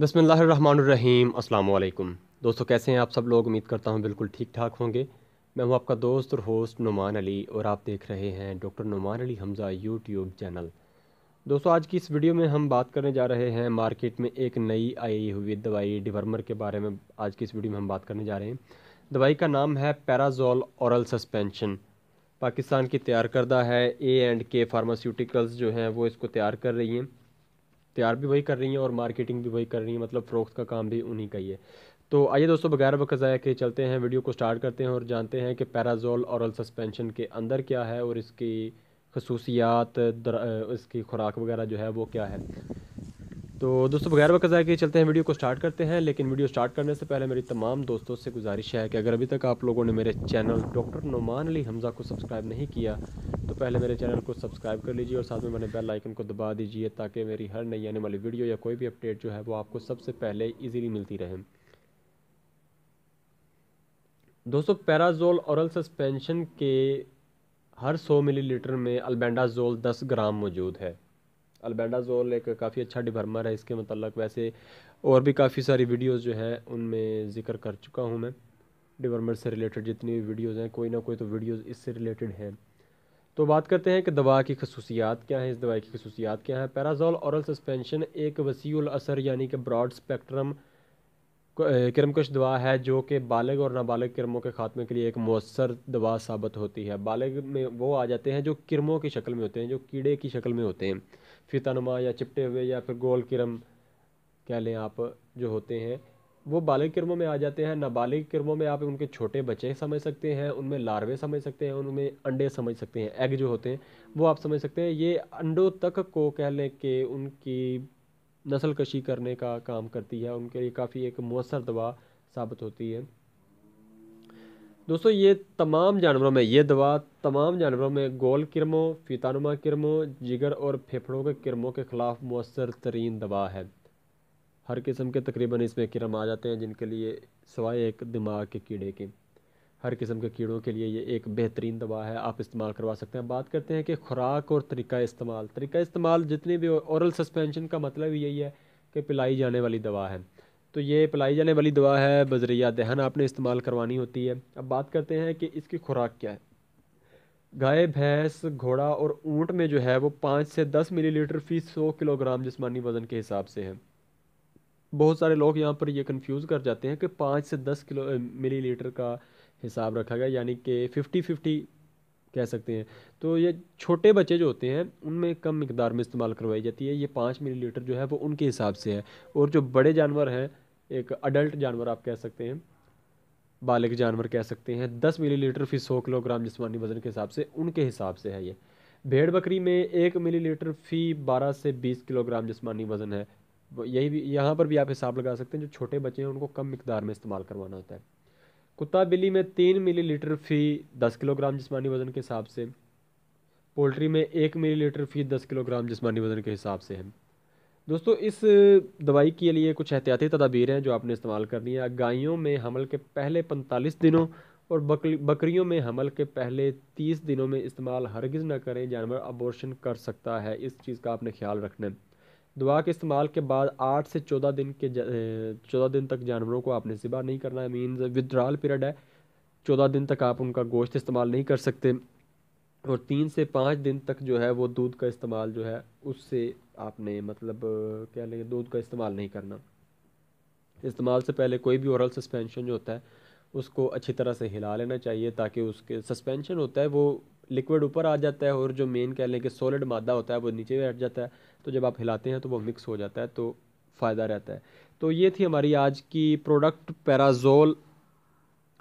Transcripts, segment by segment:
बसमीम अल्लाम दोस्तों कैसे हैं आप सब लोग उम्मीद करता हूं बिल्कुल ठीक ठाक होंगे मैं हूं आपका दोस्त और होस्ट नुमान अली और आप देख रहे हैं doctor Numan Ali Hamza YouTube channel दोस्तों आज की इस वीडियो में हम बात करने जा रहे हैं मार्केट में एक नई आई हुई दवाई डिवर्मर के बारे में आज की इस वीडियो में हम बात करने जा रहे हैं दवाई का नाम है पैराजोल औरल सस्पेंशन पाकिस्तान की तैयार करदा है ए एंड के फार्मास्यूटिकल्स जो हैं वो इसको तैयार कर रही हैं तैयार भी वही कर रही हैं और मार्केटिंग भी वही कर रही हैं मतलब फ़रोख्त का काम भी उन्हीं का ही है तो आइए दोस्तों बगैर वक्त ज़ाया के चलते हैं वीडियो को स्टार्ट करते हैं और जानते हैं कि पैराजोल औरल सस्पेंशन के अंदर क्या है और इसकी खसूसियात इसकी खुराक वगैरह जो है वो क्या है तो दोस्तों बगैर वक्त के चलते हैं वीडियो को स्टार्ट करते हैं लेकिन वीडियो स्टार्ट करने से पहले मेरी तमाम दोस्तों से गुजारिश है कि अगर अभी तक आप लोगों ने मेरे चैनल डॉक्टर नुमान अली हमज़ा को सब्सक्राइब नहीं किया तो पहले मेरे चैनल को सब्सक्राइब कर लीजिए और साथ में मैंने बेल आइकन को दबा दीजिए ताकि मेरी हर नई आने वाली वीडियो या कोई भी अपडेट जो है वो आपको सबसे पहले ईजीली मिलती रहे दोस्तों पैराजोल औरल सस्पेंशन के हर सौ मिली में अल्बेंडाजोल दस ग्राम मौजूद है अल्बेडाजोल एक काफ़ी अच्छा डिभरमर है इसके मतलब वैसे और भी काफ़ी सारी वीडियोस जो है उनमें ज़िक्र कर चुका हूँ मैं डिवरमेंट से रिलेटेड जितनी भी वीडियोज़ हैं कोई ना कोई तो वीडियोज़ इससे रिलेटेड हैं तो बात करते हैं कि दवा की खसूसियात क्या हैं इस दवाई की खसूसियात क्या है पैराजोल औरल सस्पेंशन एक वसील असर यानी कि ब्रॉड स्पेक्ट्रम क्रमकश दवा है जो कि बालग और नाबालग क्रमों के खात्मे के लिए एक मौसर दवा साबित होती है बालग में वो आ जाते हैं जो क्रमों की शक्ल में होते हैं जो कीड़े की शक्ल में होते हैं फितानुमा या चिपटे हुए या फिर गोल क्रम कह लें आप जो होते हैं वो बालग क्रमों में आ जाते हैं नाबालिग क्रमों में आप उनके छोटे बच्चे समझ सकते हैं उनमें लार्वे समझ सकते हैं उनमें अंडे समझ सकते हैं एग जो होते हैं वो आप समझ सकते हैं ये अंडों तक को कह लें कि उनकी नस्ल कशी करने का काम करती है उनके लिए काफ़ी एक मौसर दवा साबित होती है दोस्तों ये तमाम जानवरों में ये दवा तमाम जानवरों में गोल किरमों फीतानुमा किरमों जिगर और फेफड़ों के किरमों के ख़िलाफ़ मौसर तरीन दवा है हर किस्म के तकरीबन इसमें किरम आ जाते हैं जिनके लिए सवाए एक दिमाग के कीड़े के हर किस्म के कीड़ों के लिए ये एक बेहतरीन दवा है आप इस्तेमाल करवा सकते हैं बात करते हैं कि खुराक और तरीका इस्तेमाल तरीका इस्तेमाल जितनी भी औरल सस्पेंशन का मतलब यही है कि पिलाई जाने वाली दवा है तो ये पिलाई जाने वाली दवा है बजरिया दहन आपने इस्तेमाल करवानी होती है अब बात करते हैं कि इसकी खुराक क्या है गाय भैंस घोड़ा और ऊँट में जो है वो पाँच से दस लीटर फीस सौ किलोग्राम जिसमानी वज़न के हिसाब से है बहुत सारे लोग यहाँ पर ये कंफ्यूज कर जाते हैं कि पाँच से दस किलो लीटर का हिसाब रखा गया यानी कि फिफ्टी फिफ्टी कह सकते हैं तो ये छोटे बच्चे जो होते हैं उनमें कम मकदार में इस्तेमाल करवाई जाती है ये पाँच मिली जो है वो उनके हिसाब से है और जो बड़े जानवर हैं एक अडल्ट जानवर आप कह सकते हैं बालिक जानवर कह सकते हैं दस मिली लीटर फी सौ किलोग्राम जिसमानी वज़न के हिसाब से उनके हिसाब से है ये भेड़ बकरी में एक मिली लीटर फ़ी बारह से बीस किलोग्राम जिसमानी वज़न है यही भी यहाँ पर भी आप हिसाब लगा सकते हैं जो छोटे बच्चे हैं उनको कम मकदार में इस्तेमाल करवाना होता है कुत्ता बिल्ली में तीन मिलीलीटर फी दस किलोग्राम जिसमानी वज़न के हिसाब से पोल्ट्री में एक मिलीलीटर फी दस किलोग्राम जिसमानी वज़न के हिसाब से है दोस्तों इस दवाई के लिए कुछ एहतियाती तदाबीर हैं जो आपने इस्तेमाल करनी है गायों में हमल के पहले पैंतालीस दिनों और बकरियों में हमल के पहले तीस दिनों में इस्तेमाल हरगिज़ ना करें जानवर अबॉर्शन कर सकता है इस चीज़ का आपने ख्याल रखना है दवा के इस्तेमाल के बाद आठ से चौदह दिन के चौदह दिन तक जानवरों को आपने सिबा नहीं करना है मीन्स विदड्रॉल पीरियड है चौदह दिन तक आप उनका गोश्त इस्तेमाल नहीं कर सकते और तीन से पाँच दिन तक जो है वो दूध का इस्तेमाल जो है उससे आपने मतलब क्या लेंगे दूध का इस्तेमाल नहीं करना इस्तेमाल से पहले कोई भी औरल सस्पेंशन जो होता है उसको अच्छी तरह से हिला लेना चाहिए ताकि उसके सस्पेंशन होता है वो लिक्विड ऊपर आ जाता है और जो मेन कह लें कि सॉलिड मादा होता है वो नीचे बैठ जाता है तो जब आप हिलाते हैं तो वो मिक्स हो जाता है तो फ़ायदा रहता है तो ये थी हमारी आज की प्रोडक्ट पैराजोल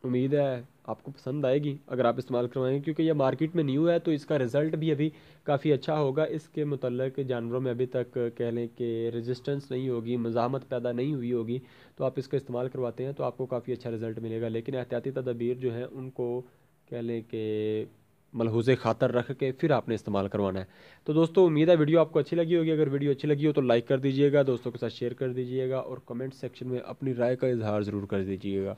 उम्मीद है आपको पसंद आएगी अगर आप इस्तेमाल करवाएंगे क्योंकि ये मार्केट में न्यू है तो इसका रिज़ल्ट भी अभी काफ़ी अच्छा होगा इसके मतलब जानवरों में अभी तक कह लें कि रेजिस्टेंस नहीं होगी मज़ामत पैदा नहीं हुई होगी तो आप इसका इस्तेमाल करवाते हैं तो आपको काफ़ी अच्छा रिज़ल्ट मिलेगा लेकिन एहतियाती तदाबीर जो हैं उनको कह लें कि मलहूज खातर रख के फिर आपने इस्तेमाल करवाना है तो दोस्तों उम्मीद है वीडियो आपको अच्छी लगी होगी अगर वीडियो अच्छी लगी हो तो लाइक कर दीजिएगा दोस्तों के साथ शेयर कर दीजिएगा और कमेंट सेक्शन में अपनी राय का इजहार ज़रूर कर दीजिएगा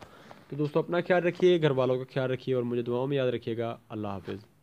तो दोस्तों अपना ख्याल रखिए घर वालों का ख्याल रखिए और मुझे दुआओं में याद रखिएगा अल्लाह हाफिज़